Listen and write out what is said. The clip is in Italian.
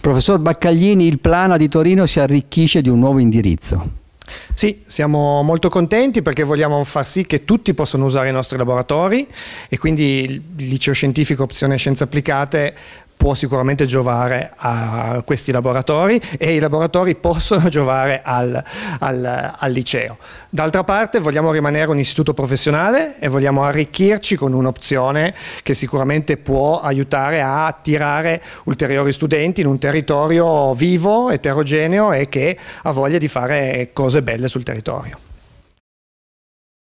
Professor Baccaglini, il Plana di Torino si arricchisce di un nuovo indirizzo. Sì, siamo molto contenti perché vogliamo far sì che tutti possano usare i nostri laboratori e quindi il liceo scientifico opzione scienze applicate può sicuramente giovare a questi laboratori e i laboratori possono giovare al, al, al liceo. D'altra parte vogliamo rimanere un istituto professionale e vogliamo arricchirci con un'opzione che sicuramente può aiutare a attirare ulteriori studenti in un territorio vivo, eterogeneo e che ha voglia di fare cose belle sul territorio.